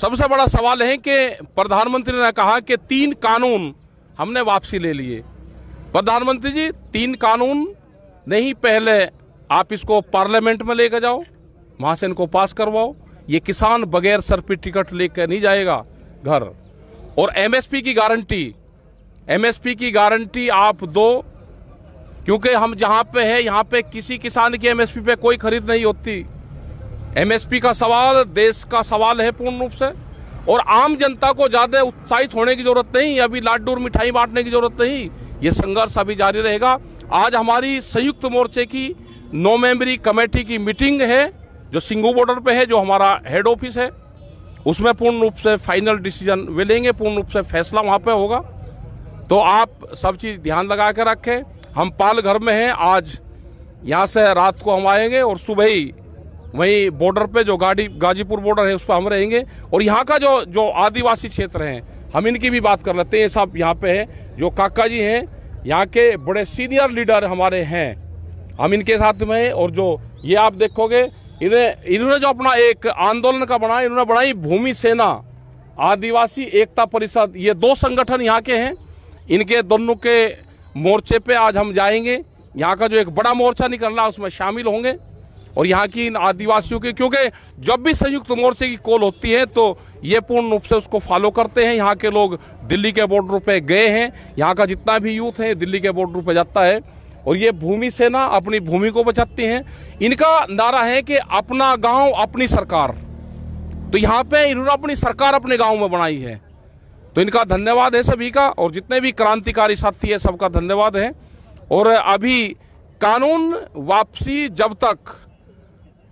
सबसे बड़ा सवाल है कि प्रधानमंत्री ने कहा कि तीन कानून हमने वापसी ले लिए प्रधानमंत्री जी तीन कानून नहीं पहले आप इसको पार्लियामेंट में लेकर जाओ वहां से इनको पास करवाओ ये किसान बगैर सर पे टिकट लेकर नहीं जाएगा घर और एमएसपी की गारंटी एमएसपी की गारंटी आप दो क्योंकि हम जहां पे है यहां पे किसी किसान की एमएसपी पे कोई खरीद नहीं होती एमएसपी का सवाल देश का सवाल है पूर्ण रूप से और आम जनता को ज़्यादा उत्साहित होने की जरूरत नहीं अभी लाडूर मिठाई बांटने की जरूरत नहीं ये संघर्ष अभी जारी रहेगा आज हमारी संयुक्त मोर्चे की नौ मेंबरी कमेटी की मीटिंग है जो सिंगू बॉर्डर पे है जो हमारा हेड ऑफिस है उसमें पूर्ण रूप से फाइनल डिसीजन वे लेंगे पूर्ण रूप से फैसला वहाँ पे होगा तो आप सब चीज़ ध्यान लगा के रखें हम पाल घर में हैं आज यहाँ से रात को हम आएंगे और सुबह ही वहीं बॉर्डर पे जो गाड़ी गाजीपुर बॉर्डर है उस पर हम रहेंगे और यहाँ का जो जो आदिवासी क्षेत्र हैं हम इनकी भी बात कर लेते हैं साहब यहाँ पे है जो काका जी हैं यहाँ के बड़े सीनियर लीडर हमारे हैं हम इनके साथ में हैं और जो ये आप देखोगे इन्हें इन्होंने जो अपना एक आंदोलन का बनाया इन्होंने बनाई भूमि सेना आदिवासी एकता परिषद ये दो संगठन यहाँ के हैं इनके दोनों के मोर्चे पे आज हम जाएंगे यहाँ का जो एक बड़ा मोर्चा निकल रहा है उसमें शामिल होंगे और यहाँ की इन आदिवासियों की क्योंकि जब भी संयुक्त मोर्चे की कॉल होती है तो ये पूर्ण रूप से उसको फॉलो करते हैं यहाँ के लोग दिल्ली के बॉर्डर पे गए हैं यहाँ का जितना भी यूथ है दिल्ली के बॉर्डर पे जाता है और ये भूमि सेना अपनी भूमि को बचाती हैं इनका नारा है कि अपना गांव अपनी सरकार तो यहाँ पे इन्होंने अपनी सरकार अपने गाँव में बनाई है तो इनका धन्यवाद है सभी का और जितने भी क्रांतिकारी साथी है सबका धन्यवाद है और अभी कानून वापसी जब तक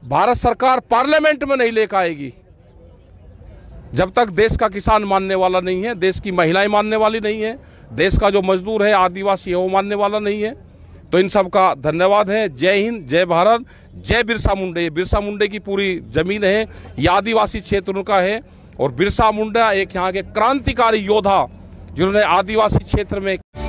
भारत सरकार पार्लियामेंट में नहीं लेकर आएगी जब तक देश का किसान मानने वाला नहीं है देश की महिलाएं मानने वाली नहीं है देश का जो मजदूर है आदिवासी है वो मानने वाला नहीं है तो इन सब का धन्यवाद है जय हिंद जय भारत जय बिरसा मुंडे बिरसा मुंडे की पूरी जमीन है ये आदिवासी क्षेत्र का है और बिरसा मुंडा एक यहाँ के क्रांतिकारी योद्धा जिन्होंने आदिवासी क्षेत्र में